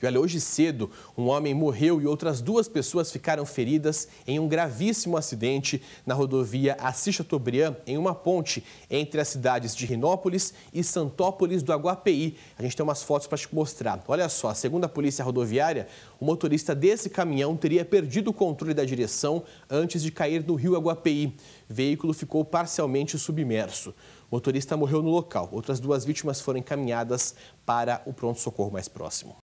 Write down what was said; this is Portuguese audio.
E olha, hoje cedo, um homem morreu e outras duas pessoas ficaram feridas em um gravíssimo acidente na rodovia Assis Chateaubriand, em uma ponte entre as cidades de Rinópolis e Santópolis do Aguapeí. A gente tem umas fotos para te mostrar. Olha só, segundo a polícia rodoviária, o motorista desse caminhão teria perdido o controle da direção antes de cair no rio Aguapeí. O veículo ficou parcialmente submerso. O motorista morreu no local. Outras duas vítimas foram encaminhadas para o pronto-socorro mais próximo.